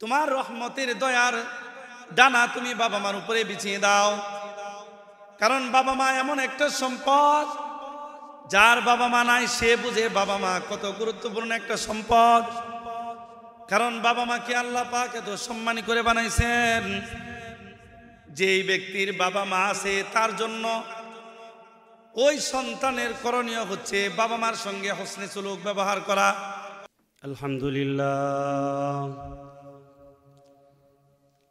তোমার রহমতের দয়ার ডানা তুমি বাবা মার উপরে বিছিয়ে দাও কারণ বাবা মা এমন একটা সম্পদ যার বাবা মা নাই সে বুঝে বাবা মা কত গুরুত্বপূর্ণ একটা সম্পদ কারণ বাবা মাকে আল্লাহ পাক এত সম্মানী করে বানাইছেন যেই ব্যক্তির বাবা মা আছে তার জন্য ওই সন্তানের করণীয় হচ্ছে বাবা মার সঙ্গে হসনে চলুক ব্যবহার করা আলহামদুলিল্লাহ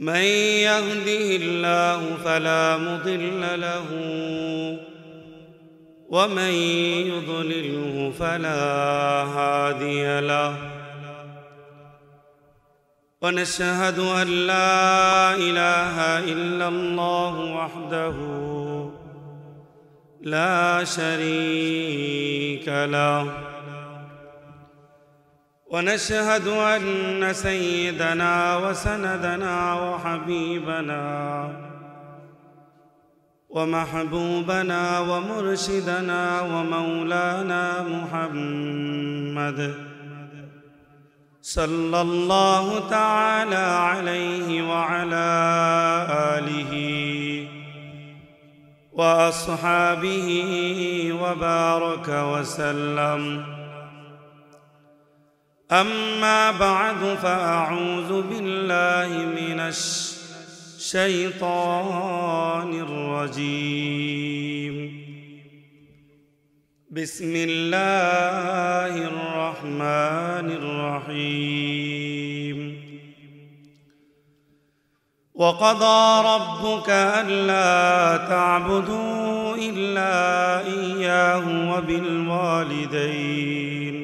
من يهده الله فلا مضل له ومن يضلله فلا هادي له ونشهد ان لا اله الا الله وحده لا شريك له ونشهد أن سيدنا وسندنا وحبيبنا ومحبوبنا ومرشدنا ومولانا محمد صلى الله تعالى عليه وعلى آله وأصحابه وبارك وسلم أما بعد فأعوذ بالله من الشيطان الرجيم بسم الله الرحمن الرحيم وقضى ربك ألا تعبدوا إلا إياه وبالوالدين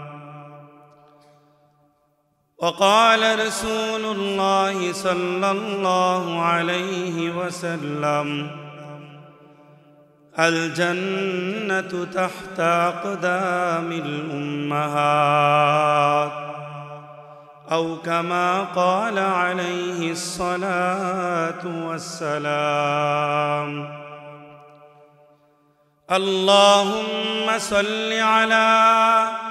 وقال رسول الله صلى الله عليه وسلم الجنة تحت أقدام الأمهات أو كما قال عليه الصلاة والسلام اللهم صل على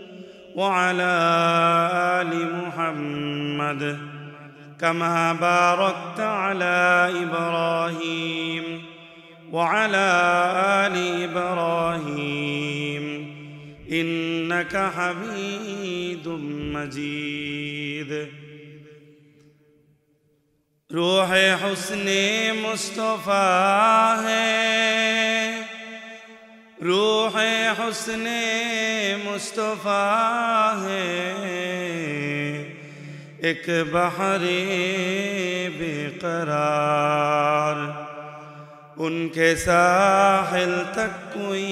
وعلى ال محمد كما باركت على ابراهيم وعلى ال ابراهيم انك حميد مجيد روح حسن مصطفى ہے روح حسن مصطفیٰ ہے ایک بحر بے قرار ان کے ساحل تک کوئی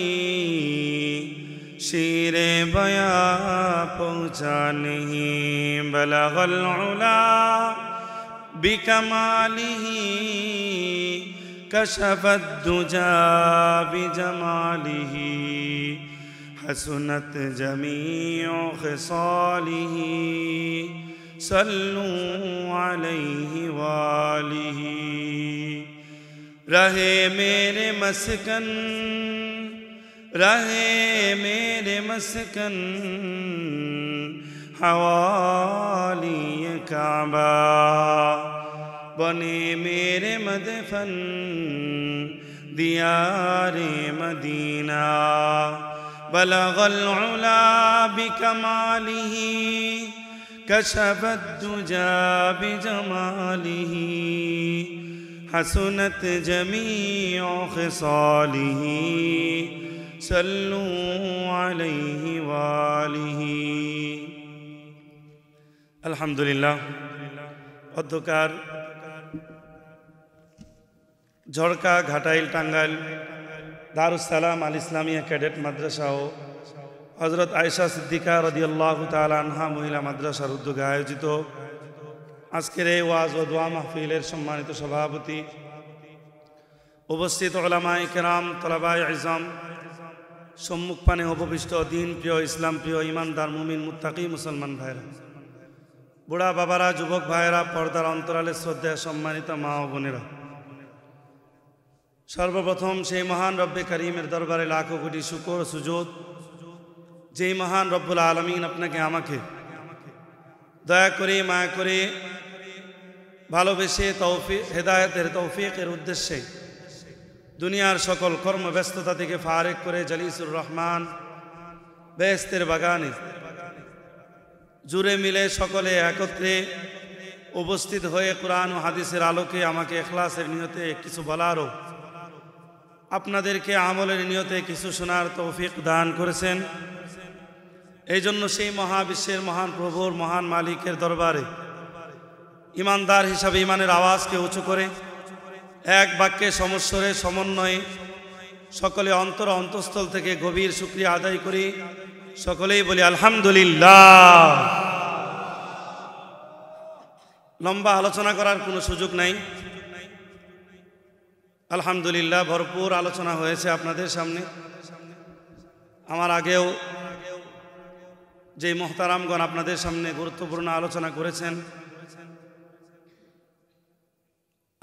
شیر بیاں پہنچا نہیں بلغ العلا بکمالی كشف الدجى بجماله حسنت جميع خصاله صلوا عليه وآله رہے میرے مسکن رہے میرے مسکن حوالی کعبہ بنے میرے مدفن دیار مدینہ بلغ العلا بكماله کشف الدجا بجماله حسنت جميع خصاله صلوا عليه واله الحمد لله অধ্যকার ঝড়কা ঘাটাইল টাঙ্গাইল দারুসালাম আল ইসলামিয়া ক্যাডেট মাদ্রাসা ও হজরত আয়সা সিদ্দিকা রদিয়াল্লাহ তালহা মহিলা মাদ্রাসার উদ্যোগে আয়োজিত আজকের এই ওয়াজ ও দোয়া মাহফিলের সম্মানিত সভাপতি উপস্থিত ওলামা ইকরাম তলাবাই আজম সম্মুখ পানে উপবিষ্ট দিন প্রিয় ইসলাম প্রিয় ইমানদার মুমিন মুত্তাকি মুসলমান ভাইরা বুড়া বাবারা যুবক ভাইরা পর্দার অন্তরালে শ্রদ্ধা সম্মানিত মা ও বোনেরা সর্বপ্রথম সেই মহান রব্বে করিমের দরবারে লাখো কোটি শুকর সুযোগ যেই মহান রব্বুল আলমিন আপনাকে আমাকে দয়া করে মায়া করে ভালোবেসে তৌফিক হেদায়তের তৌফিকের উদ্দেশ্যে দুনিয়ার সকল কর্মব্যস্ততা থেকে ফারেক করে জালিসুর রহমান বেস্তের বাগানে জুড়ে মিলে সকলে একত্রে উপস্থিত হয়ে কোরআন ও হাদিসের আলোকে আমাকে এখলাসের নিহতে কিছু বলারও আপনাদেরকে আমলের নিয়তে কিছু শোনার তৌফিক দান করেছেন এই জন্য সেই মহাবিশ্বের মহান প্রভুর মহান মালিকের দরবারে ইমানদার হিসাবে ইমানের আওয়াজকে উঁচু করে এক বাক্যে সমস্যরে সমন্বয়ে সকলে অন্তর অন্তঃস্থল থেকে গভীর সুক্রিয়া আদায় করি সকলেই বলি আলহামদুলিল্লাহ লম্বা আলোচনা করার কোনো সুযোগ নাই আলহামদুলিল্লাহ ভরপুর আলোচনা হয়েছে আপনাদের সামনে আমার আগেও যেই মোহতারামগণ আপনাদের সামনে গুরুত্বপূর্ণ আলোচনা করেছেন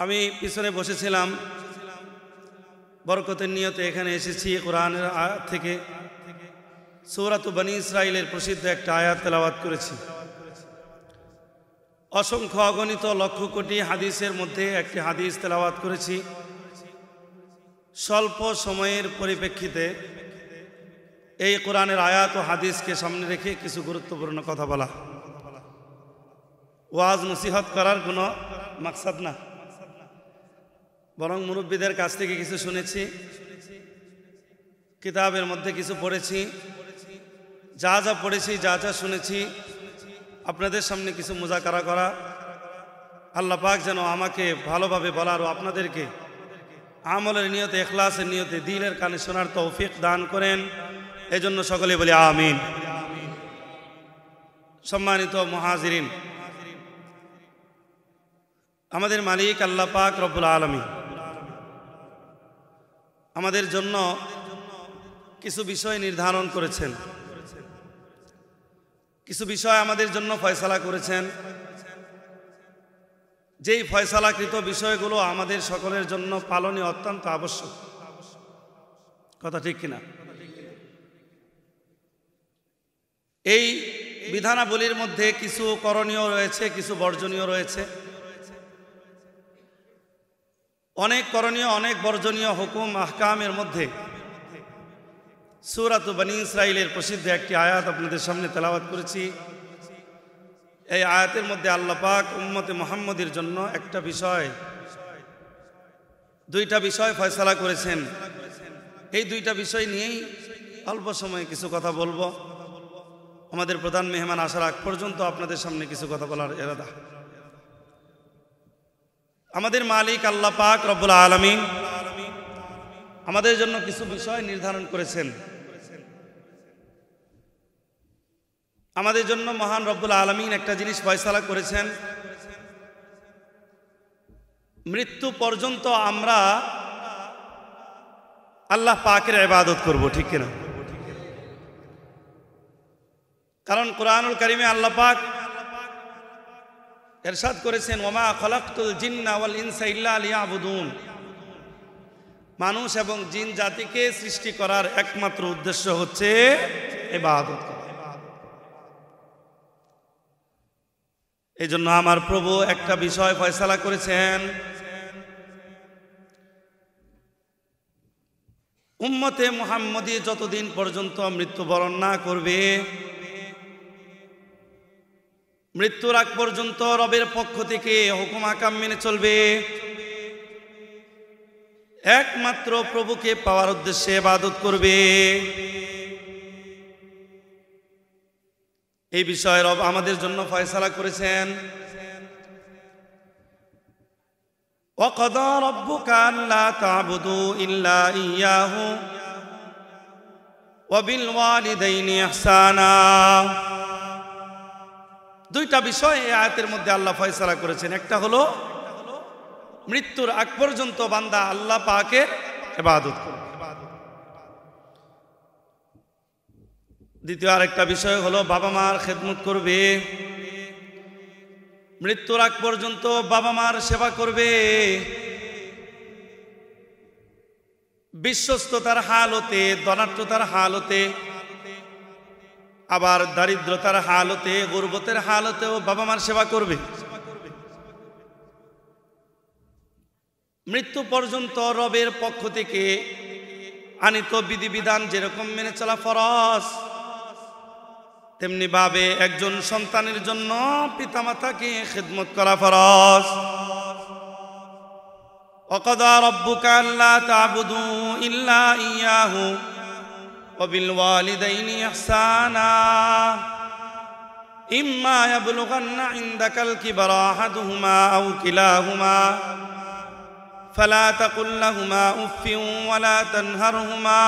আমি পিছনে বসেছিলাম বরকতের নিয়তে এখানে এসেছি কোরআনের আয়াত থেকে সৌরাত বানি ইসরায়েলের প্রসিদ্ধ একটা আয়াত তেলাওয়াত করেছি অসংখ্য অগণিত লক্ষ কোটি হাদিসের মধ্যে একটি হাদিস তেলাওয়াত করেছি স্বল্প সময়ের পরিপ্রেক্ষিতে এই কোরআনের আয়াত ও হাদিসকে সামনে রেখে কিছু গুরুত্বপূর্ণ কথা বলা ওয়াজ নসিহত করার কোনো মাকসাদ না বরং মুরব্বীদের কাছ থেকে কিছু শুনেছি কিতাবের মধ্যে কিছু পড়েছি যা যা পড়েছি যা যা শুনেছি আপনাদের সামনে কিছু মোজাকারা করা আল্লাহ পাক যেন আমাকে ভালোভাবে বলার ও আপনাদেরকে আমলের নিয়তে এখলাসের নিয়তে দিলের কানে শোনার তৌফিক দান করেন এজন্য সকলে বলি আমিন সম্মানিত মহাজিরিন আমাদের মালিক আল্লাহ পাক রব্বুল আলমী আমাদের জন্য কিছু বিষয় নির্ধারণ করেছেন কিছু বিষয় আমাদের জন্য ফয়সলা করেছেন যেই ফয়সালাকৃত বিষয়গুলো আমাদের সকলের জন্য পালনে অত্যন্ত আবশ্যক কথা ঠিক কিনা এই বিধানাবলীর মধ্যে কিছু করণীয় রয়েছে কিছু বর্জনীয় রয়েছে অনেক করণীয় অনেক বর্জনীয় হুকুম আহকামের মধ্যে সুরাত বানী ইসরায়েলের প্রসিদ্ধ একটি আয়াত আপনাদের সামনে তেলাওয়াত করেছি এই আয়াতের মধ্যে আল্লাহ পাক উম্মতে মোহাম্মদের জন্য একটা বিষয় দুইটা বিষয় ফয়সলা করেছেন এই দুইটা বিষয় নিয়েই অল্প সময়ে কিছু কথা বলবো আমাদের প্রধান মেহমান আসার আগ পর্যন্ত আপনাদের সামনে কিছু কথা বলার এরাদা আমাদের মালিক আল্লাহ পাক রব্বুল আলমী আমাদের জন্য কিছু বিষয় নির্ধারণ করেছেন আমাদের জন্য মহান রব্দুল আলমিন একটা জিনিস ফয়সালা করেছেন মৃত্যু পর্যন্ত আমরা আল্লাহ পাকের ইবাদত করব ঠিক কিনা কারণ কোরআনুল করিমে আল্লাহ পাক এরশাদ করেছেন ওমা খলাক্তুল জিন্না ইনসা ইল্লা লিয়াবুদুন মানুষ এবং জিন জাতিকে সৃষ্টি করার একমাত্র উদ্দেশ্য হচ্ছে এবাদত এই জন্য আমার প্রভু একটা বিষয় ফয়সালা করেছেন উম্মতে মোহাম্মদী যতদিন পর্যন্ত মৃত্যুবরণ না করবে মৃত্যুর আগ পর্যন্ত রবের পক্ষ থেকে হুকুম আকাম মেনে চলবে একমাত্র প্রভুকে পাওয়ার উদ্দেশ্যে বাদত করবে এই বিষয়ে রব আমাদের জন্য ফয়সালা করেছেন দুইটা বিষয় এই আয়াতের মধ্যে আল্লাহ ফয়সালা করেছেন একটা হলো মৃত্যুর আগ পর্যন্ত বান্দা আল্লাহ পাকে এবাদত করবে দ্বিতীয় আরেকটা বিষয় হলো বাবা মার খেদমত করবে মৃত্যুর আগ পর্যন্ত বাবা মার সেবা করবে বিশ্বস্ততার হালতে দনাট্যতার হালতে আবার দারিদ্রতার হালতে গর্বতের হালতেও বাবা মার সেবা করবে মৃত্যু পর্যন্ত রবের পক্ষ থেকে আনিত বিধিবিধান যেরকম মেনে চলা ফরস ভাবে একজন সন্তানের জন্য পিতামাতাকে খিদমত করা ফরজ وقضى ربك ألا تعبدوا إلا إياه وبالوالدين إحسانا إما يبلغن عندك الكبر أحدهما أو كلاهما فلا تقل لهما أف ولا تنهرهما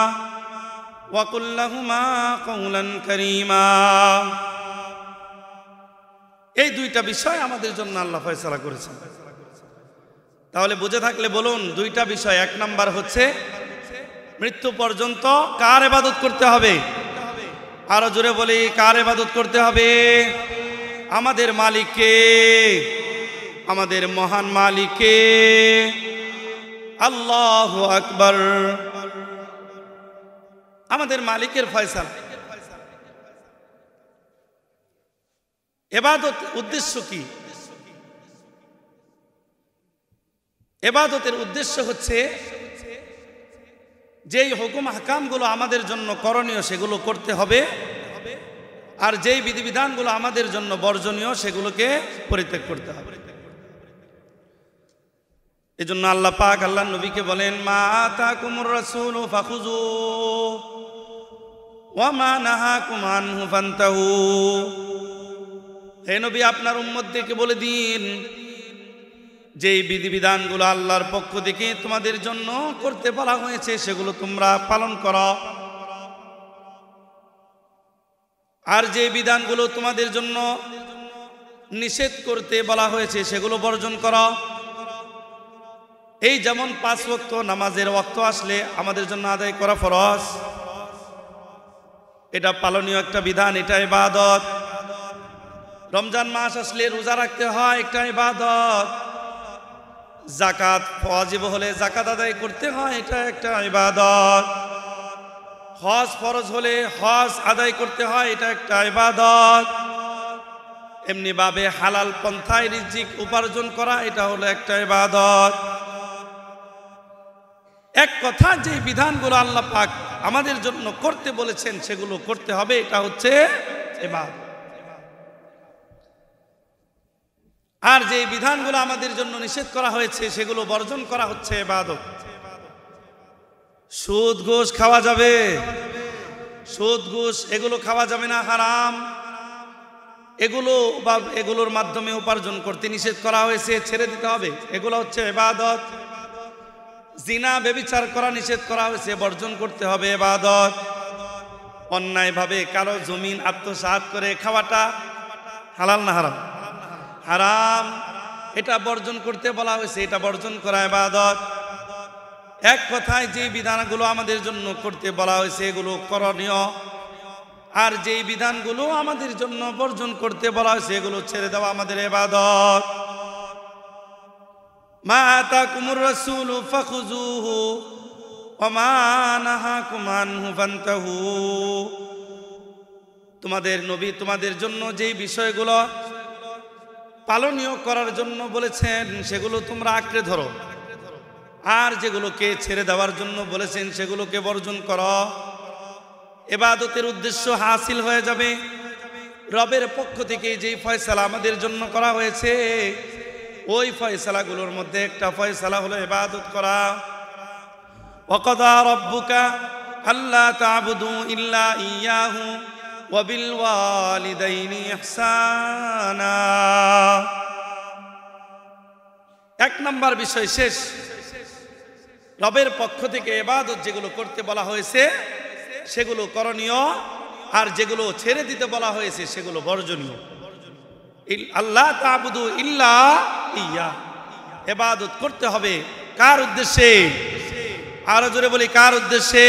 وقل لهما قولا كريما এই দুইটা বিষয় আমাদের জন্য আল্লাহ ফয়সালা করেছেন তাহলে বুঝে থাকলে বলুন দুইটা বিষয় এক নাম্বার হচ্ছে মৃত্যু পর্যন্ত কার এবাদত করতে হবে আরো জোরে বলি কার এবাদত করতে হবে আমাদের মালিককে আমাদের মহান মালিককে আল্লাহ আকবর আমাদের মালিকের ফয়সাল এবাদত উদ্দেশ্য কি এবাদতের উদ্দেশ্য হচ্ছে যেই হুকুম হাকামগুলো আমাদের জন্য করণীয় সেগুলো করতে হবে আর যেই বিধিবিধানগুলো আমাদের জন্য বর্জনীয় সেগুলোকে পরিত্যাগ করতে হবে এজন্য আল্লাহ পাক আল্লাহ নবীকে বলেন মা তা কুমুর রাসুল ফাখুজু ওয়ামা হুফান্তাহু নবী আপনার উম্মদদেরকে বলে দিন যেই বিধিবিধানগুলো আল্লাহর পক্ষ থেকে তোমাদের জন্য করতে বলা হয়েছে সেগুলো তোমরা পালন করো আর যে বিধানগুলো তোমাদের জন্য নিষেধ করতে বলা হয়েছে সেগুলো বর্জন কর এই যেমন পাঁচ ওক্ত নামাজের ওক্ত আসলে আমাদের জন্য আদায় করা ফরজ এটা পালনীয় একটা বিধান এটা ইবাদত রমজান মাস আসলে রোজা রাখতে হয় একটা ইবাদত জাকাত ফজিব হলে জাকাত আদায় করতে হয় এটা একটা ইবাদত হজ ফরজ হলে হজ আদায় করতে হয় এটা একটা ইবাদত এমনিভাবে হালাল পন্থায় রিজিক উপার্জন করা এটা হলো একটা ইবাদত এক কথা যে বিধানগুলো আল্লাহ পাক আমাদের জন্য করতে বলেছেন সেগুলো করতে হবে এটা হচ্ছে এবার আর যে বিধানগুলো আমাদের জন্য নিষেধ করা হয়েছে সেগুলো বর্জন করা হচ্ছে এবাদত সুদ ঘোষ খাওয়া যাবে সুদ ঘোষ এগুলো খাওয়া যাবে না হারাম এগুলো বা এগুলোর মাধ্যমে উপার্জন করতে নিষেধ করা হয়েছে ছেড়ে দিতে হবে এগুলো হচ্ছে এবাদত জিনা বেবিচার করা নিষেধ করা হয়েছে বর্জন করতে হবে এবাদত অন্যায়ভাবে কারো জমিন আত্মসাত করে খাওয়াটা হালাল না হারাম হারাম এটা বর্জন করতে বলা হয়েছে এটা বর্জন করা এবাদত এক কথায় যে বিধানগুলো আমাদের জন্য করতে বলা হয়েছে এগুলো করণীয় আর যেই বিধানগুলো আমাদের জন্য বর্জন করতে বলা হয়েছে এগুলো ছেড়ে দেওয়া আমাদের এবাদত মা কুমুর তোমাদের নবী তোমাদের জন্য যেই বিষয়গুলো পালনীয় করার জন্য বলেছেন সেগুলো তোমরা আঁকড়ে ধরো আর যেগুলোকে ছেড়ে দেওয়ার জন্য বলেছেন সেগুলোকে বর্জন কর এবাদতের উদ্দেশ্য হাসিল হয়ে যাবে রবের পক্ষ থেকে যেই ফয়সালা আমাদের জন্য করা হয়েছে ওই ফয়সালাগুলোর মধ্যে একটা ফয়সালা হলো ইবাদত করা ওয়াকাদা রব্বুকা আল্লা তাবুদু ইল্লা ইয়াহু ওয়াবিল ওয়ালিদাইনি ইহসানা এক নম্বর বিষয় শেষ রবের পক্ষ থেকে এবাদত যেগুলো করতে বলা হয়েছে সেগুলো করণীয় আর যেগুলো ছেড়ে দিতে বলা হয়েছে সেগুলো বর্জনীয় আল্লাহ তাবুদু ইল্লা ইয়া এবাদত করতে হবে কার উদ্দেশ্যে আরো জোরে বলি কার উদ্দেশ্যে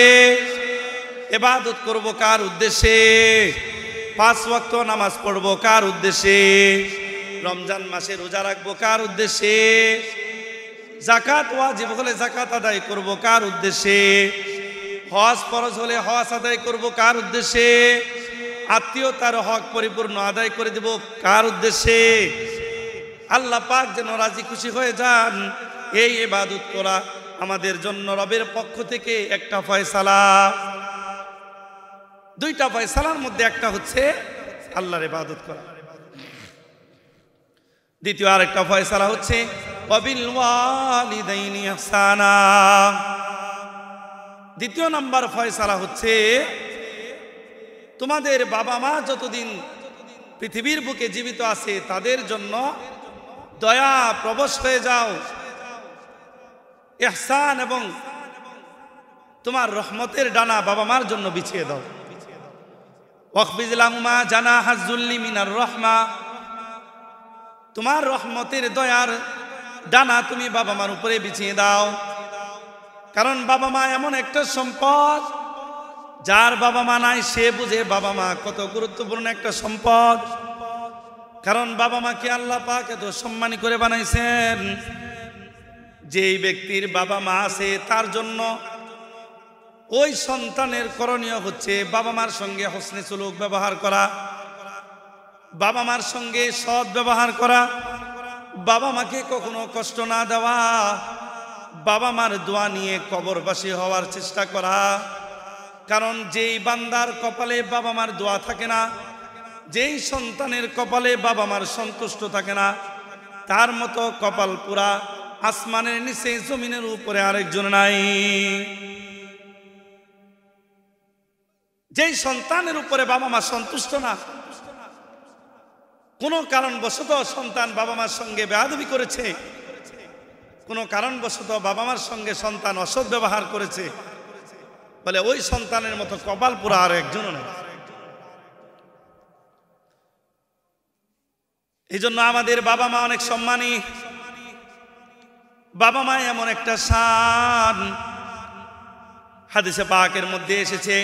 এবাদত করব কার উদ্দেশ্যে পাঁচ ওয়াক্ত নামাজ পড়ব কার উদ্দেশ্যে রমজান মাসে রোজা রাখবো কার উদ্দেশ্যে জাকাত ওয়াজিব হলে জাকাত আদায় করব কার উদ্দেশ্যে হজ ফরজ হলে হজ আদায় করব কার উদ্দেশ্যে আত্মীয়তার হক পরিপূর্ণ আদায় করে দেব কার উদ্দেশ্যে আল্লাহ পাক যেন রাজি খুশি হয়ে যান এই এবাদত করা আমাদের জন্য রবের পক্ষ থেকে একটা ফয়সালা দুইটা ফয়সালার মধ্যে একটা হচ্ছে আল্লাহর এবাদত করা দ্বিতীয় আর একটা ফয়সালা হচ্ছে দ্বিতীয় নাম্বার ফয়সালা হচ্ছে তোমাদের বাবা মা যতদিন পৃথিবীর বুকে জীবিত আছে তাদের জন্য দয়া প্রবশ হয়ে যাও এহসান এবং তোমার রহমতের ডানা বাবা মার জন্য বিছিয়ে দাও ওয়াকফিজলামা জানা হাজুল্লি মিনার রহমা তোমার রহমতের দয়ার ডানা তুমি বাবা মার উপরে বিছিয়ে দাও কারণ বাবা মা এমন একটা সম্পদ যার বাবা মা নাই সে বুঝে বাবা মা কত গুরুত্বপূর্ণ একটা সম্পদ কারণ বাবা মাকে আল্লাহ পাক এত সম্মানী করে বানাইছেন যেই ব্যক্তির বাবা মা আছে তার জন্য ওই সন্তানের করণীয় হচ্ছে বাবা মার সঙ্গে হসনে চলুক ব্যবহার করা বাবা মার সঙ্গে সৎ ব্যবহার করা বাবা মাকে কখনো কষ্ট না দেওয়া বাবা মার দোয়া নিয়ে কবরবাসী হওয়ার চেষ্টা করা কারণ যেই বান্দার কপালে বাবা মার দোয়া থাকে না যেই সন্তানের কপালে বাবা মার সন্তুষ্ট থাকে না তার মতো কপাল পুরা আসমানের নিচে জমিনের উপরে আরেকজন নাই যেই সন্তানের উপরে বাবা মা সন্তুষ্ট না কোনো কারণবশত সন্তান বাবা মার সঙ্গে বেয়াদবি করেছে কোনো কারণবশত বাবা মার সঙ্গে সন্তান অসৎ ব্যবহার করেছে তাহলে ওই সন্তানের মতো কপাল পুরা আর একজনও নেই এই জন্য আমাদের বাবা মা অনেক সম্মানী বাবা মা এমন একটা সান হাদিসে পাকের মধ্যে এসেছে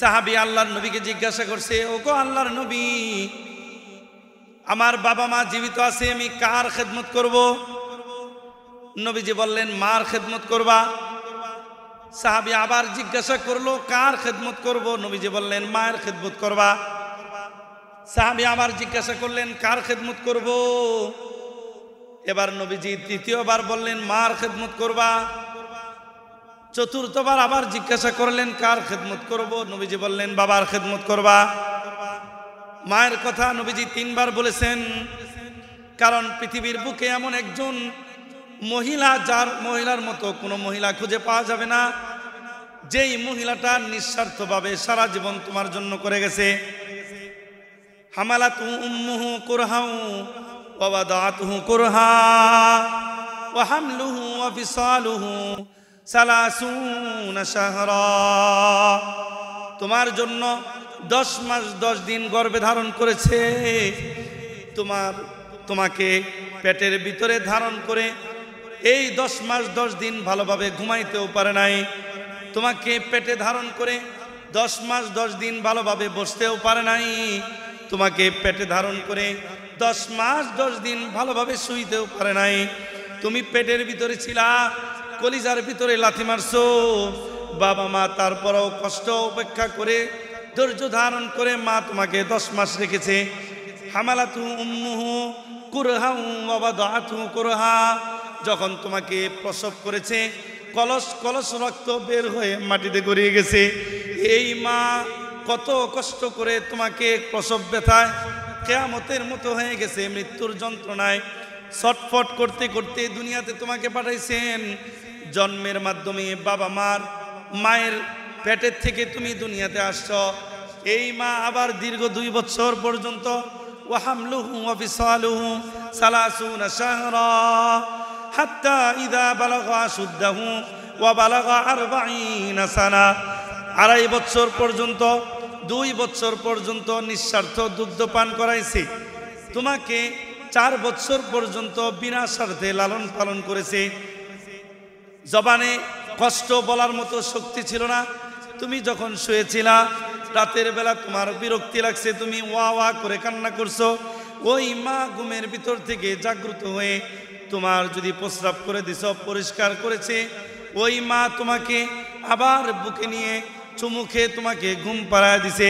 সাহাবি আল্লাহর নবীকে জিজ্ঞাসা করছে ওগো আল্লাহর নবী আমার বাবা মা জীবিত আছে আমি কার খেদমত করব নবীজি বললেন মার খেদমত করবা সাহাবি আবার জিজ্ঞাসা করলো কার খেদমত করব নবীজি বললেন মায়ের খেদমত করবা সাহাবি আবার জিজ্ঞাসা করলেন কার খেদমত করব এবার নবীজি তৃতীয়বার বললেন মার খেদমত করবা চতুর্থবার আবার জিজ্ঞাসা করলেন কার খেদমত করব নবীজি বললেন বাবার খেদমত করবা মায়ের কথা নবীজি তিনবার বলেছেন কারণ পৃথিবীর বুকে এমন একজন মহিলা যার মহিলার মতো কোনো মহিলা খুঁজে পাওয়া যাবে না যেই মহিলাটা নিঃস্বার্থভাবে সারা জীবন তোমার জন্য করে গেছে হামালা তুমুহু উম্মুহু কোরহাউ বাবা দাতুহু কোরহা ও হামলুহু অফিসালুহু সালাসুনা সাহরা তোমার জন্য দশ মাস দশ দিন গর্ভে ধারণ করেছে তোমার তোমাকে পেটের ভিতরে ধারণ করে এই দশ মাস দশ দিন ভালোভাবে ঘুমাইতেও পারে নাই তোমাকে পেটে ধারণ করে দশ মাস দশ দিন ভালোভাবে বসতেও পারে নাই তোমাকে পেটে ধারণ করে দশ মাস দশ দিন ভালোভাবে শুইতেও পারে নাই তুমি পেটের ভিতরে ছিলা কলিজার ভিতরে লাথি মারছো বাবা মা তারপরেও কষ্ট উপেক্ষা করে ধৈর্য ধারণ করে মা তোমাকে দশ মাস রেখেছে হামালাতু উম্মুহু কুরহা বাবা দাহাতু কুরহা যখন তোমাকে প্রসব করেছে কলস কলস রক্ত বের হয়ে মাটিতে গড়িয়ে গেছে এই মা কত কষ্ট করে তোমাকে প্রসব ব্যথায় কেয়ামতের মতো হয়ে গেছে মৃত্যুর যন্ত্রণায় ছটফট করতে করতে দুনিয়াতে তোমাকে পাঠাইছেন জন্মের মাধ্যমে বাবা মার মায়ের পেটের থেকে তুমি দুনিয়াতে আসছ এই মা আবার দীর্ঘ দুই বছর পর্যন্ত ওয়াহামলুহু অফিসালুহু সালাসুন শাহরা হাত্তা ইদা বালাগা সুদ্দাহু ওয়া বালাগা আরবাঈনা সানা আড়াই বছর পর্যন্ত দুই বছর পর্যন্ত নিঃস্বার্থ দুগ্ধ পান করাইছে তোমাকে চার বছর পর্যন্ত বিনা স্বার্থে লালন পালন করেছে জবানে কষ্ট বলার মতো শক্তি ছিল না তুমি যখন শুয়েছিলা রাতের বেলা তোমার বিরক্তি লাগছে তুমি ওয়া ওয়া করে কান্না করছো ওই মা ঘুমের ভিতর থেকে জাগ্রত হয়ে তোমার যদি প্রস্রাব করে দিস পরিষ্কার করেছে ওই মা তোমাকে আবার বুকে নিয়ে চুমুখে তোমাকে ঘুম পাড়ায় দিছে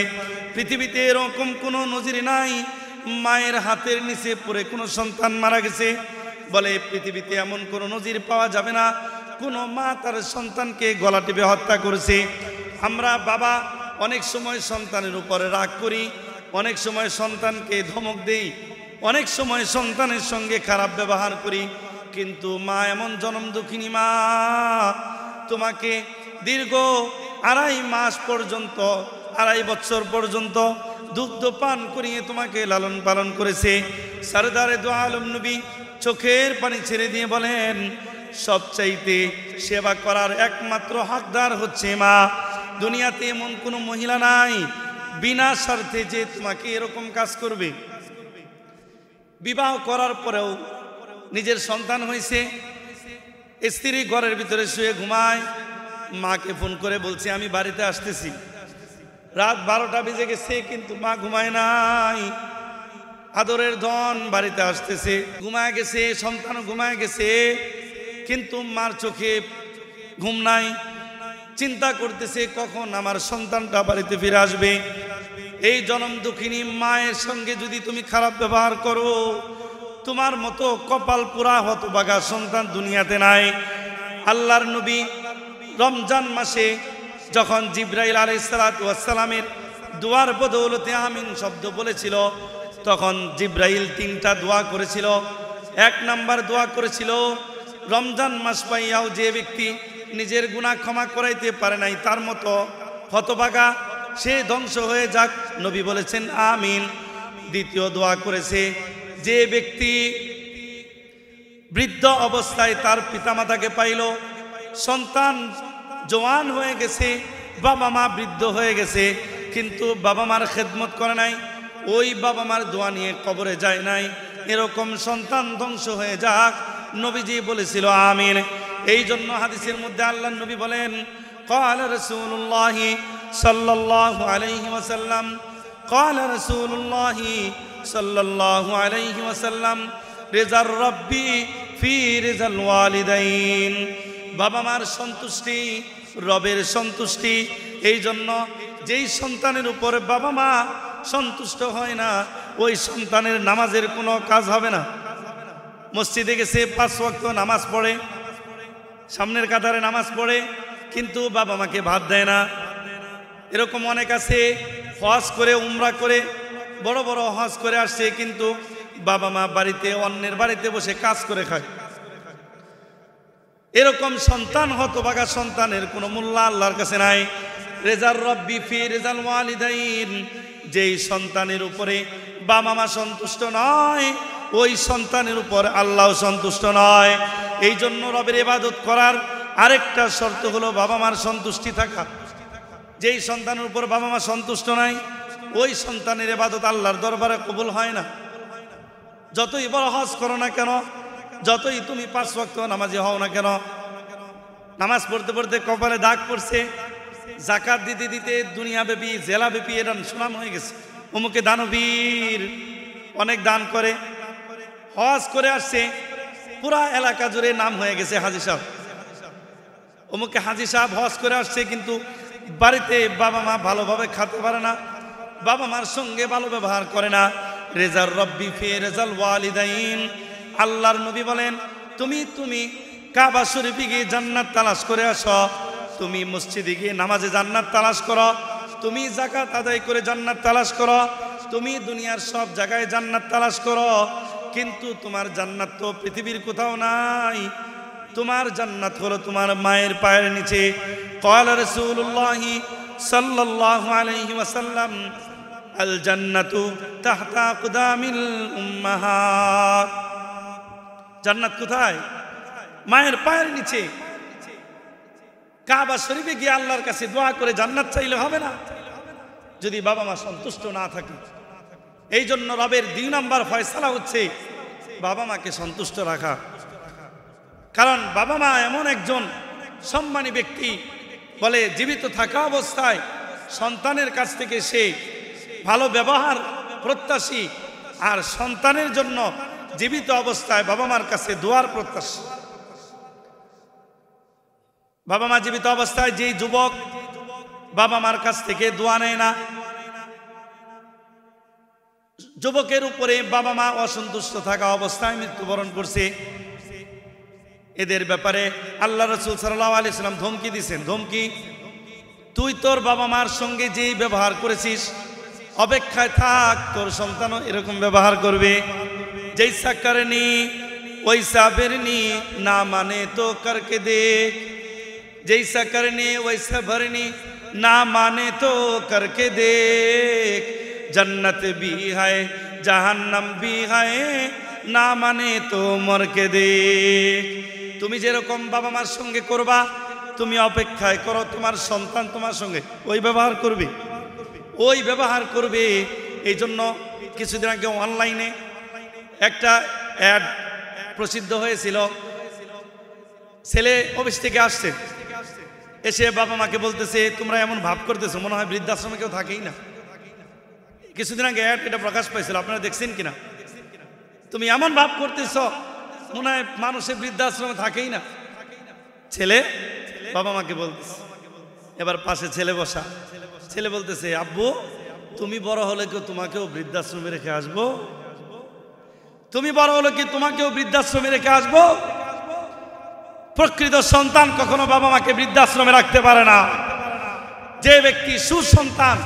পৃথিবীতে এরকম কোনো নজির নাই মায়ের হাতের নিচে পড়ে কোনো সন্তান মারা গেছে বলে পৃথিবীতে এমন কোনো নজির পাওয়া যাবে না কোনো মা তার সন্তানকে গলা টিপে হত্যা করেছে আমরা বাবা অনেক সময় সন্তানের উপরে রাগ করি অনেক সময় সন্তানকে ধমক দেই অনেক সময় সন্তানের সঙ্গে খারাপ ব্যবহার করি কিন্তু মা এমন জনম দুঃখিনী মা তোমাকে দীর্ঘ আড়াই মাস পর্যন্ত আড়াই বছর পর্যন্ত দুগ্ধ পান করিয়ে তোমাকে লালন পালন করেছে সারদারে দোয়া আলম নবী চোখের পানি ছেড়ে দিয়ে বলেন সবচাইতে সেবা করার একমাত্র হকদার হচ্ছে মা দুনিয়াতে এমন কোনো মহিলা নাই বিনা স্বার্থে যে তোমাকে এরকম কাজ করবে বিবাহ করার পরেও নিজের সন্তান হয়েছে স্ত্রী ঘরের ভিতরে শুয়ে ঘুমায় মাকে ফোন করে বলছে আমি বাড়িতে আসতেছি রাত বারোটা বেজে গেছে কিন্তু মা ঘুমায় নাই আদরের ধন বাড়িতে আসতেছে ঘুমায় গেছে সন্তান ঘুমায় গেছে কিন্তু মার চোখে ঘুম নাই চিন্তা করতেছে কখন আমার সন্তানটা বাড়িতে ফিরে আসবে এই জনম দুঃখিনী মায়ের সঙ্গে যদি তুমি খারাপ ব্যবহার করো তোমার মতো কপাল পুরা হতবাগা সন্তান দুনিয়াতে নাই আল্লাহর নবী রমজান মাসে যখন জিব্রাইল আলাইসালাতামের দোয়ার বদৌলতে আমিন শব্দ বলেছিল তখন জিব্রাইল তিনটা দোয়া করেছিল এক নাম্বার দোয়া করেছিল রমজান মাস পাইয়াও যে ব্যক্তি নিজের গুণা ক্ষমা করাইতে পারে নাই তার মতো হতবাগা সে ধ্বংস হয়ে যাক নবী বলেছেন আমিন দ্বিতীয় দোয়া করেছে যে ব্যক্তি বৃদ্ধ অবস্থায় তার পিতামাতাকে পাইল সন্তান জোয়ান হয়ে গেছে বাবা মা বৃদ্ধ হয়ে গেছে কিন্তু বাবা মার খেদমত করে নাই ওই বাবা মার দোয়া নিয়ে কবরে যায় নাই এরকম সন্তান ধ্বংস হয়ে যাক নবীজি বলেছিল আমিন এই জন্য হাদিসের মধ্যে আল্লাহ নবী বলেন কাল রসুল্লাহি صلى الله عليه وسلم قال رسول الله صلى الله عليه وسلم রেজার রব্বি ফি রেজাল ওয়ালিদাইন বাবা মার সন্তুষ্টি রবের সন্তুষ্টি এই জন্য যেই সন্তানের উপরে বাবা মা সন্তুষ্ট হয় না ওই সন্তানের নামাজের কোনো কাজ হবে না মসজিদে গেছে পাঁচ ওয়াক্ত নামাজ পড়ে সামনের কাতারে নামাজ পড়ে কিন্তু বাবা মাকে ভাত দেয় না এরকম অনেক আছে হজ করে উমরা করে বড় বড় হজ করে আসছে কিন্তু বাবা মা বাড়িতে অন্যের বাড়িতে বসে কাজ করে খায় এরকম সন্তান হত বাগা সন্তানের কোনো মূল্য আল্লাহর কাছে নাই রেজার রব্বি ফি রেজাল ওয়ালিদাইন যেই সন্তানের উপরে বাবা মা সন্তুষ্ট নয় ওই সন্তানের উপর আল্লাহ সন্তুষ্ট নয় এই জন্য রবের ইবাদত করার আরেকটা শর্ত হলো বাবা মার সন্তুষ্টি থাকা যেই সন্তানের উপর বাবা মা সন্তুষ্ট নাই ওই সন্তানের এবাদত আল্লাহর দরবারে কবুল হয় না যতই বড় হজ করো না কেন যতই তুমি পাঁচ ভক্ত নামাজি হও না কেন নামাজ পড়তে পড়তে কপালে দাগ পড়ছে জাকাত দিতে দিতে দুনিয়াব্যাপী জেলাব্যাপী এটা সুনাম হয়ে গেছে অমুকে দানবীর অনেক দান করে হজ করে আসছে পুরা এলাকা জুড়ে নাম হয়ে গেছে হাজি সাহেব অমুকে হাজি সাহেব হজ করে আসছে কিন্তু বাড়িতে বাবা মা ভালোভাবে খাতে পারে না বাবা মার সঙ্গে ভালো ব্যবহার করে না রেজাল রব্বি ফে রেজাল ওয়ালিদাইন আল্লাহর নবী বলেন তুমি তুমি কাবা শরীফে গিয়ে জান্নাত তালাশ করে আস তুমি মসজিদে গিয়ে নামাজে জান্নাত তালাশ করো তুমি জাকাত আদায় করে জান্নাত তালাশ করো তুমি দুনিয়ার সব জায়গায় জান্নাত তালাশ করো কিন্তু তোমার জান্নাত তো পৃথিবীর কোথাও নাই তোমার জান্নাত হলো তোমার মায়ের পায়ের নিচে কল রসুল্লাহ সাল্লাহ আলহি আল তাহতা কুদামিল জান্নাত কোথায় মায়ের পায়ের নিচে কাবা শরীফে গিয়ে আল্লাহর কাছে দোয়া করে জান্নাত চাইলে হবে না যদি বাবা মা সন্তুষ্ট না থাকে এই জন্য রবের দুই নম্বর ফয়সালা হচ্ছে বাবা মাকে সন্তুষ্ট রাখা কারণ বাবা মা এমন একজন সম্মানী ব্যক্তি বলে জীবিত থাকা অবস্থায় সন্তানের কাছ থেকে সে ভালো ব্যবহার প্রত্যাশী আর সন্তানের জন্য জীবিত অবস্থায় বাবা মার কাছে দোয়ার প্রত্যাশী বাবা মা জীবিত অবস্থায় যেই যুবক বাবা মার কাছ থেকে দোয়া নেয় না যুবকের উপরে বাবা মা অসন্তুষ্ট থাকা অবস্থায় মৃত্যুবরণ করছে এদের ব্যাপারে আল্লাহ রসুল সাল্লাহ আলি সাল্লাম ধমকি দিছেন ধমকি তুই তোর বাবা মার সঙ্গে যেই ব্যবহার করেছিস অপেক্ষায় থাক তোর সন্তানও এরকম ব্যবহার করবে যেই সাকারে নি ওই সাবের নি না মানে তো করকে দে যেই সাকারে নি ওই সাভর নি না মানে তো কারকে দে জন্নত বি হায় জাহান্নাম বি হায় না মানে তো মরকে দেখ তুমি যেরকম বাবা মার সঙ্গে করবা তুমি অপেক্ষায় করো তোমার সন্তান তোমার সঙ্গে ওই ব্যবহার করবে ওই ব্যবহার করবে এই জন্য কিছুদিন আগে অনলাইনে একটা অ্যাড প্রসিদ্ধ হয়েছিল ছেলে অফিস থেকে আসছে এসে বাবা মাকে বলতেছে তোমরা এমন ভাব করতেছো মনে হয় বৃদ্ধাশ্রমে কেউ থাকেই না কিছুদিন আগে অ্যাড এটা প্রকাশ পাইছিল আপনারা দেখছেন কিনা তুমি এমন ভাব করতেছ মনে হয় মানুষে বৃদ্ধাশ্রমে থাকেই না ছেলে বাবা মাকে বলতেছে এবার পাশে ছেলে বসা ছেলে বলতেছে আব্বু তুমি বড় হলে কেউ তোমাকেও বৃদ্ধাশ্রমে রেখে আসবো তুমি বড় হলে কি তোমাকেও বৃদ্ধাশ্রমে রেখে আসবো প্রকৃত সন্তান কখনো বাবা মাকে বৃদ্ধাশ্রমে রাখতে পারে না যে ব্যক্তি সুসন্তান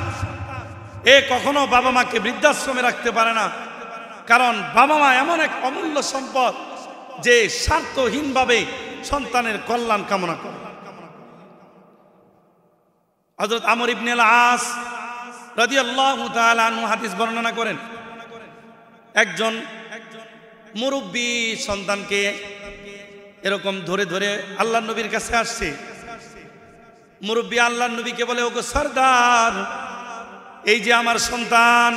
এ কখনো বাবা মাকে বৃদ্ধাশ্রমে রাখতে পারে না কারণ বাবা মা এমন এক অমূল্য সম্পদ যে স্বার্থহীনভাবে সন্তানের কল্যাণ কামনা করে হজরত আমর ইবনেল আস আল্লাহ হাদিস বর্ণনা করেন একজন মুরব্বী সন্তানকে এরকম ধরে ধরে আল্লাহ নবীর কাছে আসছে মুরব্বী আল্লাহ নবীকে বলে ওগো সর্দার এই যে আমার সন্তান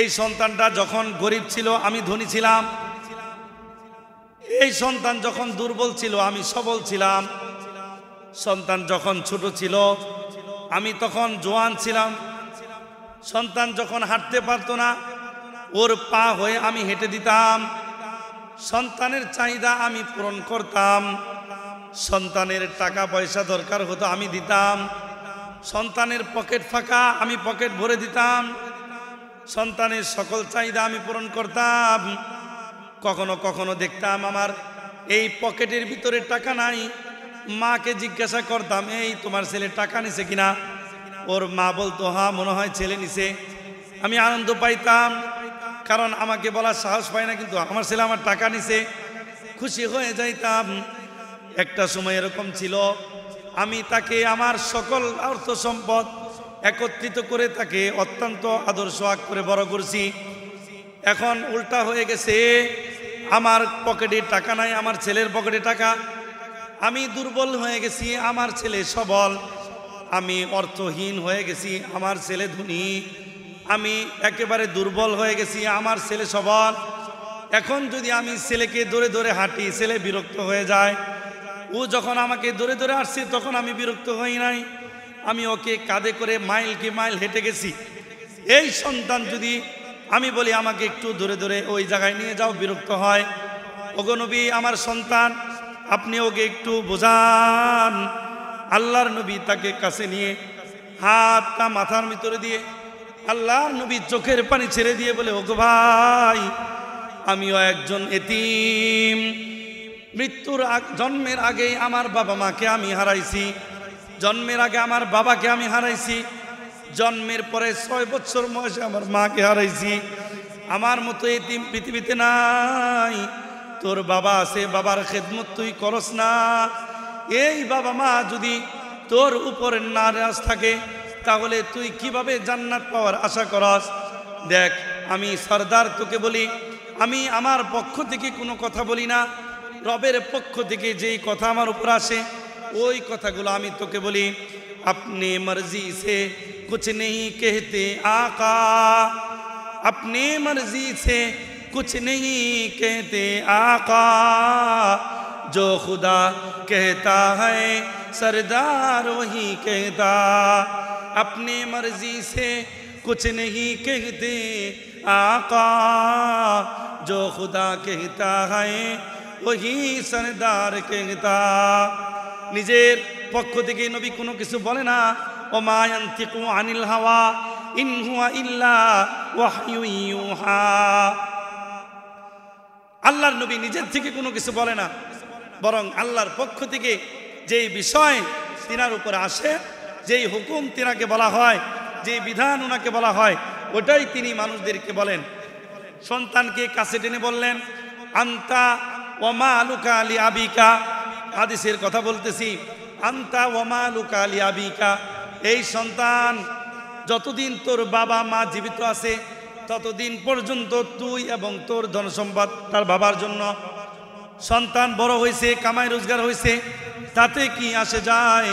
এই সন্তানটা যখন গরিব ছিল আমি ধনী ছিলাম এই সন্তান যখন দুর্বল ছিল আমি সবল ছিলাম সন্তান যখন ছোট ছিল আমি তখন জোয়ান ছিলাম সন্তান যখন হাঁটতে পারত না ওর পা হয়ে আমি হেঁটে দিতাম সন্তানের চাহিদা আমি পূরণ করতাম সন্তানের টাকা পয়সা দরকার হতো আমি দিতাম সন্তানের পকেট ফাঁকা আমি পকেট ভরে দিতাম সন্তানের সকল চাহিদা আমি পূরণ করতাম কখনো কখনো দেখতাম আমার এই পকেটের ভিতরে টাকা নাই মাকে জিজ্ঞাসা করতাম এই তোমার ছেলে টাকা নিছে কিনা ওর মা বলতো হা মনে হয় ছেলে নিছে আমি আনন্দ পাইতাম কারণ আমাকে বলার সাহস পাই না কিন্তু আমার ছেলে আমার টাকা নিছে খুশি হয়ে যাইতাম একটা সময় এরকম ছিল আমি তাকে আমার সকল অর্থ সম্পদ একত্রিত করে তাকে অত্যন্ত আদর্শ আগ করে বড় করছি এখন উল্টা হয়ে গেছে আমার পকেটে টাকা নাই আমার ছেলের পকেটে টাকা আমি দুর্বল হয়ে গেছি আমার ছেলে সবল আমি অর্থহীন হয়ে গেছি আমার ছেলে ধনী আমি একেবারে দুর্বল হয়ে গেছি আমার ছেলে সবল এখন যদি আমি ছেলেকে দরে দরে হাঁটি ছেলে বিরক্ত হয়ে যায় ও যখন আমাকে দরে দরে আসছে তখন আমি বিরক্ত হই নাই আমি ওকে কাঁধে করে মাইলকে মাইল হেঁটে গেছি এই সন্তান যদি আমি বলি আমাকে একটু দূরে দূরে ওই জায়গায় নিয়ে যাও বিরক্ত হয় ওগনবী আমার সন্তান আপনি ওকে একটু বোঝান আল্লাহর নবী তাকে কাছে নিয়ে হাতটা মাথার ভিতরে দিয়ে আল্লাহর নবী চোখের পানি ছেড়ে দিয়ে বলে ওগো ভাই আমিও একজন এতিম মৃত্যুর জন্মের আগেই আমার বাবা মাকে আমি হারাইছি জন্মের আগে আমার বাবাকে আমি হারাইছি জন্মের পরে ছয় বছর বয়সে আমার মাকে হারাইছি আমার মতো এতিম পৃথিবীতে নাই তোর বাবা আছে বাবার খেদমত তুই করস না এই বাবা মা যদি তোর উপরে নারাজ থাকে তাহলে তুই কিভাবে জান্নাত পাওয়ার আশা করস দেখ আমি সর্দার তোকে বলি আমি আমার পক্ষ থেকে কোনো কথা বলি না রবের পক্ষ থেকে যেই কথা আমার উপর আসে ওই কথাগুলো আমি তোকে বলি আপনি মর্জি সে कुछ नहीं कहते आका अपने मर्जी से कुछ नहीं कहते आका जो खुदा कहता है सरदार वही कहता अपने मर्जी से कुछ नहीं कहते आका जो खुदा कहता है वही सरदार कहता निजे पक्ष থেকে नबी কোনো কিছু बोले ना ও মায়ান্তিকু আনিল হাওয়া ইনহুয়া ইল্লা ওয়াহিউহা আল্লাহর নবী নিজের থেকে কোনো কিছু বলে না বরং আল্লাহর পক্ষ থেকে যেই বিষয় তিনার উপর আসে যেই হুকুম তিনাকে বলা হয় যেই বিধান ওনাকে বলা হয় ওটাই তিনি মানুষদেরকে বলেন সন্তানকে কাছে টেনে বললেন আন্তা ওমা আলুকা আলী আবিকা আদিসের কথা বলতেছি আন্তা ওমা আলুকা আলী আবিকা এই সন্তান যতদিন তোর বাবা মা জীবিত আছে ততদিন পর্যন্ত তুই এবং তোর ধন সম্পদ তার বাবার জন্য সন্তান বড় হয়েছে কামাই রোজগার হয়েছে তাতে কি আসে যায়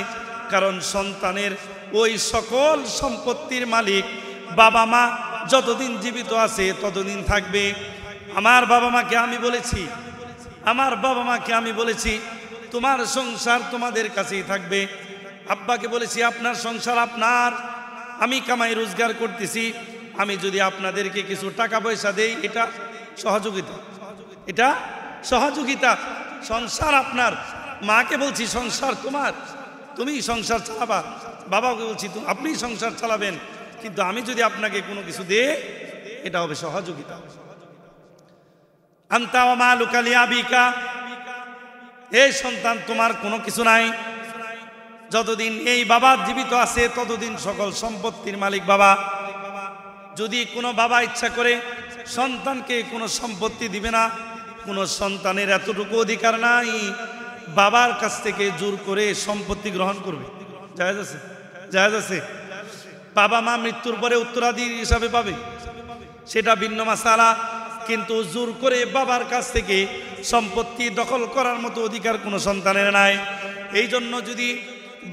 কারণ সন্তানের ওই সকল সম্পত্তির মালিক বাবা মা যতদিন জীবিত আছে ততদিন থাকবে আমার বাবা মাকে আমি বলেছি আমার বাবা মাকে আমি বলেছি তোমার সংসার তোমাদের কাছেই থাকবে আব্বাকে বলেছি আপনার সংসার আপনার আমি কামাই রোজগার করতেছি আমি যদি আপনাদেরকে কিছু টাকা পয়সা দেই এটা সহযোগিতা এটা সহযোগিতা সংসার আপনার মাকে বলছি সংসার তোমার তুমি সংসার চালাবা বাবাকে বলছি আপনি সংসার চালাবেন কিন্তু আমি যদি আপনাকে কোনো কিছু দে এটা হবে সহযোগিতা আন্তা মা লুকালিয়া বিকা এই সন্তান তোমার কোনো কিছু নাই যতদিন এই বাবা জীবিত আছে ততদিন সকল সম্পত্তির মালিক বাবা যদি কোনো বাবা ইচ্ছা করে সন্তানকে কোনো সম্পত্তি দিবে না কোনো সন্তানের এতটুকু অধিকার নাই বাবার কাছ থেকে জোর করে সম্পত্তি গ্রহণ করবে জায়জ আছে জায়জ আছে বাবা মা মৃত্যুর পরে উত্তরাধি হিসাবে পাবে সেটা ভিন্ন মাসালা কিন্তু জোর করে বাবার কাছ থেকে সম্পত্তি দখল করার মতো অধিকার কোনো সন্তানের নাই এই জন্য যদি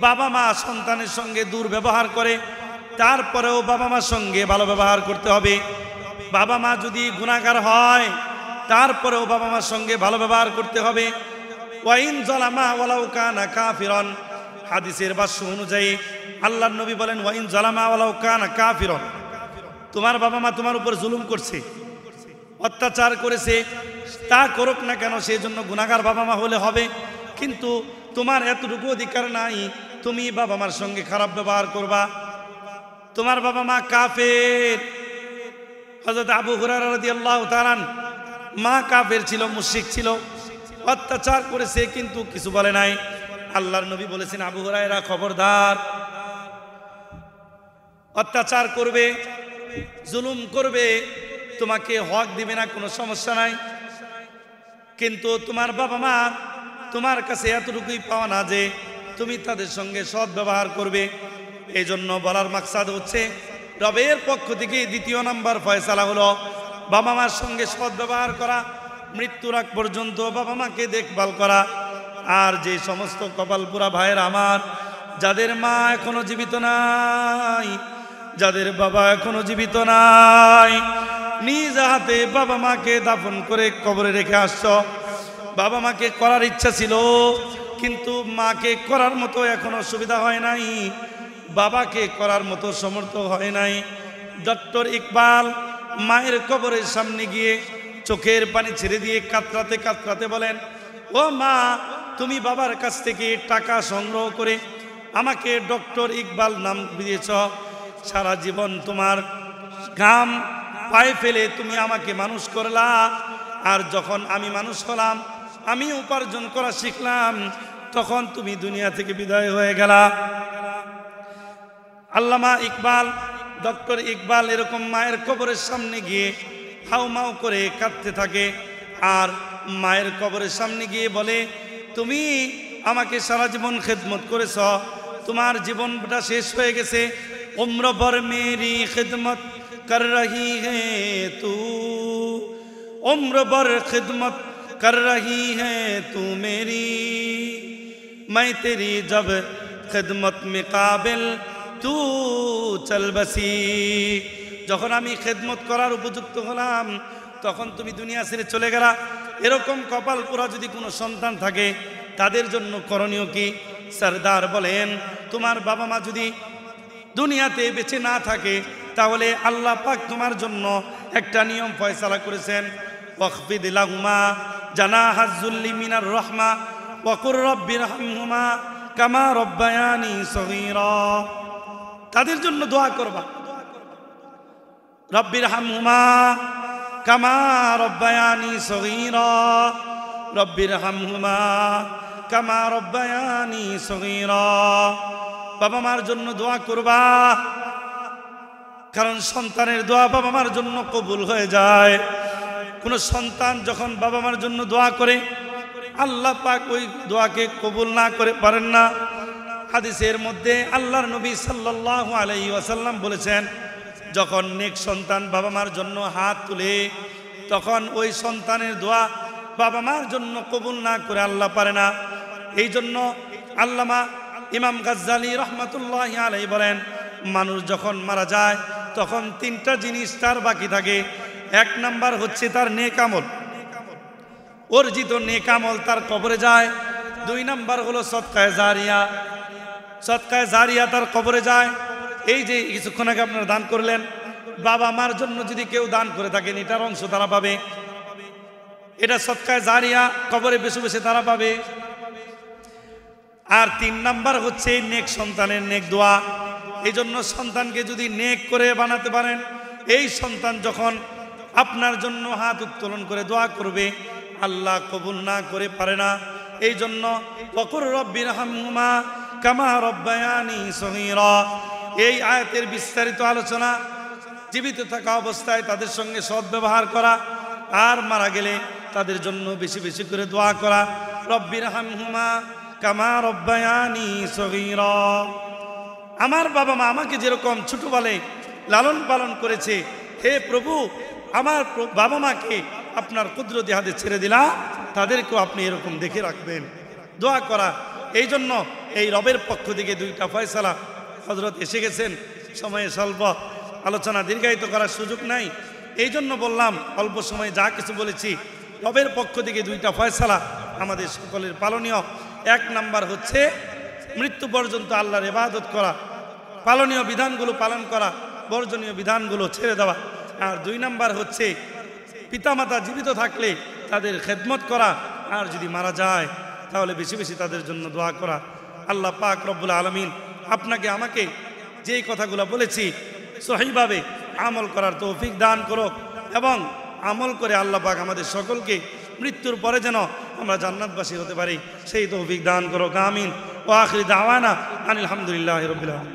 বাবা মা সন্তানের সঙ্গে দুর্ব্যবহার করে তারপরেও বাবা মার সঙ্গে ভালো ব্যবহার করতে হবে বাবা মা যদি গুণাগার হয় তারপরেও বাবা মার সঙ্গে ভালো ব্যবহার করতে হবে ওয়াইন জলামা ওয়ালাউ না কা হাদিসের বাস্য অনুযায়ী আল্লাহ নবী বলেন ওয়াইন জলামা ওয়ালাউ না কা ফিরন তোমার বাবা মা তোমার উপর জুলুম করছে অত্যাচার করেছে তা করুক না কেন সেই জন্য গুণাগার বাবা মা হলে হবে কিন্তু তোমার এতটুকু অধিকার নাই তুমি বাবা মার সঙ্গে খারাপ ব্যবহার করবা তোমার বাবা মা কাফের হজরত আবু হুরারি আল্লাহ মা কাফের ছিল মুশিক ছিল অত্যাচার করেছে কিন্তু কিছু বলে নাই আল্লাহর নবী বলেছেন আবু হুরায়রা খবরদার অত্যাচার করবে জুলুম করবে তোমাকে হক দিবে না কোনো সমস্যা নাই কিন্তু তোমার বাবা মা তোমার কাছে এতটুকুই পাওয়া না যে তুমি তাদের সঙ্গে সৎ ব্যবহার করবে এই জন্য বলার মাকসাদ হচ্ছে রবের পক্ষ থেকে দ্বিতীয় নাম্বার ফয়সালা হলো বাবা মার সঙ্গে সৎ ব্যবহার করা মৃত্যুর আগ পর্যন্ত বাবা মাকে দেখভাল করা আর যে সমস্ত কপালপুরা ভাইয়ের আমার যাদের মা এখনো জীবিত নাই যাদের বাবা এখনো জীবিত নাই নিজ হাতে বাবা মাকে দাফন করে কবরে রেখে আসছ বাবা মাকে করার ইচ্ছা ছিল কিন্তু মাকে করার মতো এখনও সুবিধা হয় নাই বাবাকে করার মতো সমর্থ হয় নাই ডক্টর ইকবাল মায়ের কবরের সামনে গিয়ে চোখের পানি ছেড়ে দিয়ে কাতরাতে কাতরাতে বলেন ও মা তুমি বাবার কাছ থেকে টাকা সংগ্রহ করে আমাকে ডক্টর ইকবাল নাম দিয়েছ সারা জীবন তোমার ঘাম পায়ে ফেলে তুমি আমাকে মানুষ করলা আর যখন আমি মানুষ হলাম আমি উপার্জন করা শিখলাম তখন তুমি দুনিয়া থেকে বিদায় হয়ে গেলা আল্লামা ইকবাল ডক্টর ইকবাল এরকম মায়ের কবরের সামনে গিয়ে হাউ মাউ করে কাঁদতে থাকে আর মায়ের কবরের সামনে গিয়ে বলে তুমি আমাকে সারা জীবন খেদমত করেছ তোমার জীবনটা শেষ হয়ে গেছে উম্রভর মেরি খেদমত কর রহি হে তু উম্রভর খেদমত کر رہی ہے تو میری میں تیری جب خدمت میں قابل তু চল বাসি যখন আমি খেদমত করার উপযুক্ত হলাম তখন তুমি দুনিয়া ছেড়ে চলে গেলা এরকম কপাল পোড়া যদি কোনো সন্তান থাকে তাদের জন্য করণীয় কি সরদার বলেন তোমার বাবা মা যদি দুনিয়াতে বেঁচে না থাকে তাহলে আল্লাহ পাক তোমার জন্য একটা নিয়ম ফয়সালা করেছেন ওয়াকফিদ লাহুমা জানা হাজুল্লি মিনার রহমা ওয়াকুর রব্বির হামহুমা কামা রব্বায়ানি সহির তাদের জন্য দোয়া করবা রব্বির হামহুমা কামা রব্বায়ানি সহির রব্বির হামহুমা কামা রব্বায়ানি সহির বাবা মার জন্য দোয়া করবা কারণ সন্তানের দোয়া বাবা মার জন্য কবুল হয়ে যায় কোনো সন্তান যখন বাবা মার জন্য দোয়া করে আল্লাহ পাক ওই দোয়াকে কবুল না করে পারেন না হাদিসের মধ্যে আল্লাহর নবী সাল্লাহ আলাই ওয়াসাল্লাম বলেছেন যখন নেক সন্তান বাবা মার জন্য হাত তুলে তখন ওই সন্তানের দোয়া বাবা মার জন্য কবুল না করে আল্লাহ পারে না এই জন্য আল্লামা ইমাম গাজ্জালি রহমতুল্লাহ আলাই বলেন মানুষ যখন মারা যায় তখন তিনটা জিনিস তার বাকি থাকে এক নাম্বার হচ্ছে তার নেকামল অর্জিত নেকামল তার কবরে যায় দুই নাম্বার হলো সৎকায় জারিয়া সৎকায় জারিয়া তার কবরে যায় এই যে কিছুক্ষণ আগে আপনারা দান করলেন বাবা মার জন্য যদি কেউ দান করে থাকেন এটার অংশ তারা পাবে এটা সৎকায় জারিয়া কবরে বেশি বেশি তারা পাবে আর তিন নাম্বার হচ্ছে নেক সন্তানের নেক দোয়া এই জন্য সন্তানকে যদি নেক করে বানাতে পারেন এই সন্তান যখন আপনার জন্য হাত উত্তোলন করে দোয়া করবে আল্লাহ কবুল না করে পারে না এই জন্য ফকর রব্বির হামহুমা কামা রব্বায়ানি সহির এই আয়াতের বিস্তারিত আলোচনা জীবিত থাকা অবস্থায় তাদের সঙ্গে সদ্ব্যবহার করা আর মারা গেলে তাদের জন্য বেশি বেশি করে দোয়া করা রব্বির হামহুমা কামা রব্বায়ানি সহির আমার বাবা মা আমাকে যেরকম বলে লালন পালন করেছে হে প্রভু আমার বাবা মাকে আপনার কুদরতি হাতে ছেড়ে দিলা তাদেরকেও আপনি এরকম দেখে রাখবেন দোয়া করা এই জন্য এই রবের পক্ষ থেকে দুইটা ফয়সালা হজরত এসে গেছেন সময়ে স্বল্প আলোচনা দীর্ঘায়িত করার সুযোগ নাই এই জন্য বললাম অল্প সময়ে যা কিছু বলেছি রবের পক্ষ থেকে দুইটা ফয়সালা আমাদের সকলের পালনীয় এক নাম্বার হচ্ছে মৃত্যু পর্যন্ত আল্লাহর ইবাদত করা পালনীয় বিধানগুলো পালন করা বর্জনীয় বিধানগুলো ছেড়ে দেওয়া আর দুই নাম্বার হচ্ছে পিতামাতা জীবিত থাকলে তাদের খেদমত করা আর যদি মারা যায় তাহলে বেশি বেশি তাদের জন্য দোয়া করা আল্লাহ পাক রব্বুল আলমিন আপনাকে আমাকে যেই কথাগুলো বলেছি সহিভাবে আমল করার তৌফিক দান করো এবং আমল করে আল্লাহ পাক আমাদের সকলকে মৃত্যুর পরে যেন আমরা জান্নাতবাসী হতে পারি সেই তৌফিক দান করো কামিন ও আখরি দাওয়ানা আনিলামদুলিল্লাহ রবিল্লা